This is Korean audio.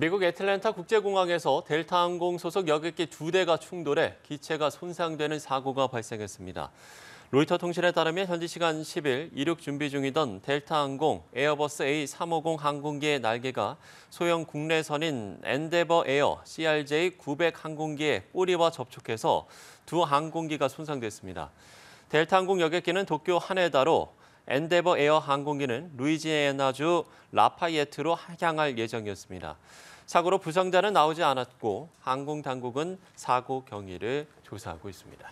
미국 애틀랜타 국제공항에서 델타 항공 소속 여객기 두 대가 충돌해 기체가 손상되는 사고가 발생했습니다. 로이터 통신에 따르면 현지 시간 10일 이륙 준비 중이던 델타 항공 에어버스 A350 항공기의 날개가 소형 국내선인 엔데버 에어 CRJ900 항공기의 꼬리와 접촉해서 두 항공기가 손상됐습니다. 델타 항공 여객기는 도쿄 하네다로 엔데버 에어 항공기는 루이지애나주 라파이에트로 향할 예정이었습니다. 사고로 부상자는 나오지 않았고 항공 당국은 사고 경위를 조사하고 있습니다.